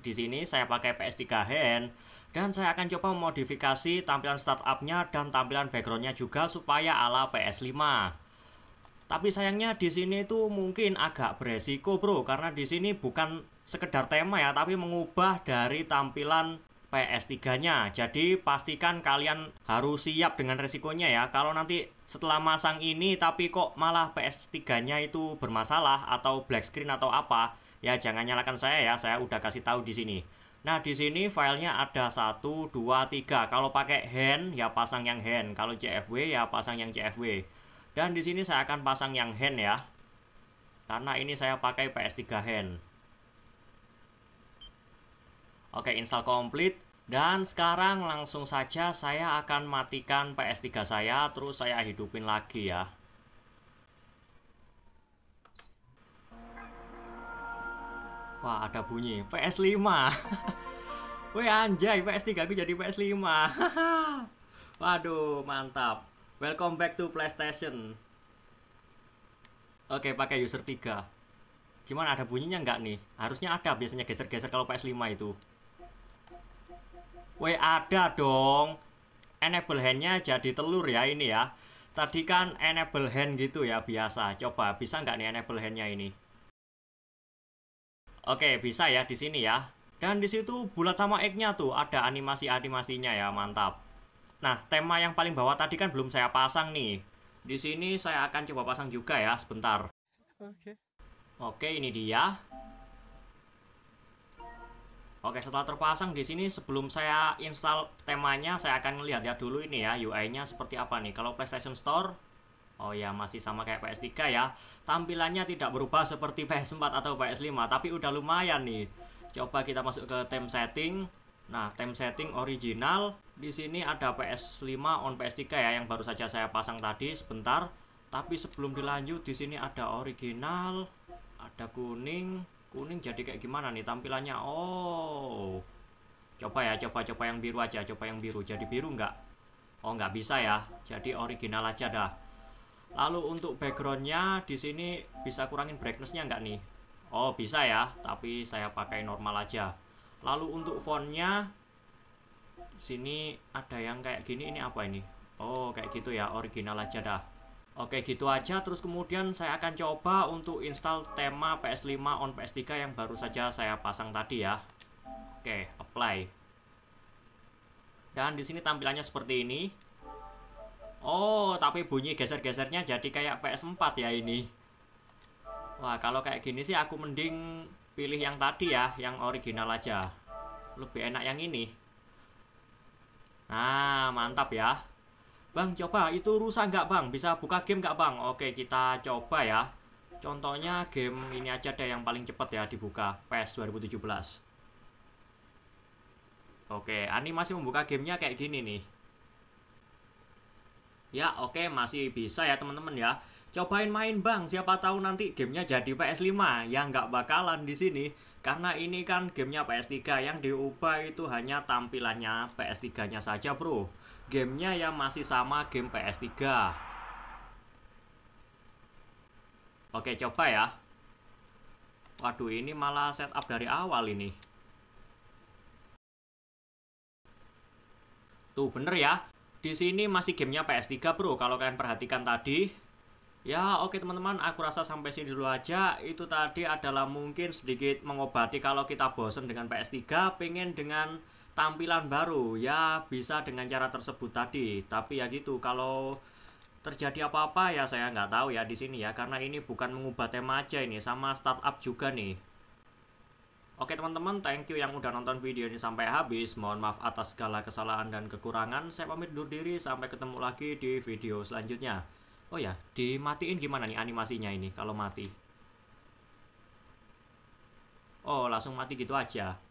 di sini saya pakai PS3 hand dan saya akan coba memodifikasi tampilan startupnya dan tampilan backgroundnya juga supaya ala PS5 tapi sayangnya di sini itu mungkin agak beresiko bro karena di sini bukan sekedar tema ya tapi mengubah dari tampilan PS3-nya. Jadi pastikan kalian harus siap dengan resikonya ya. Kalau nanti setelah masang ini tapi kok malah PS3-nya itu bermasalah atau black screen atau apa, Ya jangan nyalakan saya ya, saya udah kasih tahu di sini. Nah di sini filenya ada 1, 2, 3. Kalau pakai hand ya pasang yang hand, kalau CFW ya pasang yang CFW. Dan di sini saya akan pasang yang hand ya. Karena ini saya pakai PS3 hand. Oke, install complete. Dan sekarang langsung saja saya akan matikan PS3 saya, terus saya hidupin lagi ya. Wah, ada bunyi. PS5. Woi anjay, PS3 aku jadi PS5. Waduh, mantap. Welcome back to PlayStation. Oke, pakai user 3. Gimana ada bunyinya nggak nih? Harusnya ada biasanya geser-geser kalau PS5 itu. Woi, ada dong. Enable handnya jadi telur ya ini ya. Tadi kan enable hand gitu ya biasa. Coba bisa nggak nih enable handnya ini? Oke, bisa ya di sini ya. Dan di situ bulat sama egg-nya tuh ada animasi-animasinya ya, mantap. Nah, tema yang paling bawah tadi kan belum saya pasang nih. Di sini saya akan coba pasang juga ya, sebentar. Oke. Oke, ini dia. Oke, setelah terpasang di sini sebelum saya install temanya, saya akan lihat ya dulu ini ya UI-nya seperti apa nih. Kalau PlayStation Store Oh ya, masih sama kayak PS3 ya. Tampilannya tidak berubah seperti PS4 atau PS5, tapi udah lumayan nih. Coba kita masuk ke theme setting. Nah, theme setting original di sini ada PS5 on PS3 ya yang baru saja saya pasang tadi sebentar. Tapi sebelum dilanjut di sini ada original, ada kuning. Kuning jadi kayak gimana nih tampilannya? Oh. Coba ya, coba coba yang biru aja, coba yang biru. Jadi biru nggak? Oh, nggak bisa ya. Jadi original aja dah. Lalu untuk backgroundnya di sini bisa kurangin brightnessnya nggak nih? Oh bisa ya, tapi saya pakai normal aja. Lalu untuk fontnya sini ada yang kayak gini ini apa ini? Oh kayak gitu ya, original aja dah. Oke gitu aja, terus kemudian saya akan coba untuk install tema PS5 on PS3 yang baru saja saya pasang tadi ya. Oke, apply. Dan di sini tampilannya seperti ini. Oh, tapi bunyi geser-gesernya jadi kayak PS4 ya ini. Wah, kalau kayak gini sih aku mending pilih yang tadi ya, yang original aja. Lebih enak yang ini. Nah, mantap ya. Bang, coba itu rusak nggak bang? Bisa buka game nggak bang? Oke, kita coba ya. Contohnya game ini aja deh yang paling cepat ya dibuka, PS 2017. Oke, ani masih membuka gamenya kayak gini nih. Ya oke okay, masih bisa ya teman-teman ya. Cobain main bang, siapa tahu nanti gamenya jadi PS5 yang nggak bakalan di sini Karena ini kan gamenya PS3 Yang diubah itu hanya tampilannya PS3 nya saja bro Gamenya ya masih sama game PS3 Oke coba ya Waduh ini malah setup dari awal ini Tuh bener ya di sini masih gamenya PS3 bro, kalau kalian perhatikan tadi. Ya oke teman-teman, aku rasa sampai sini dulu aja. Itu tadi adalah mungkin sedikit mengobati kalau kita bosen dengan PS3, pengen dengan tampilan baru. Ya bisa dengan cara tersebut tadi. Tapi ya gitu, kalau terjadi apa-apa ya saya nggak tahu ya di sini ya karena ini bukan mengubah tema aja ini sama startup juga nih Oke teman-teman, thank you yang udah nonton video ini sampai habis. Mohon maaf atas segala kesalahan dan kekurangan. Saya pamit undur diri, sampai ketemu lagi di video selanjutnya. Oh ya, dimatiin gimana nih animasinya ini kalau mati? Oh, langsung mati gitu aja.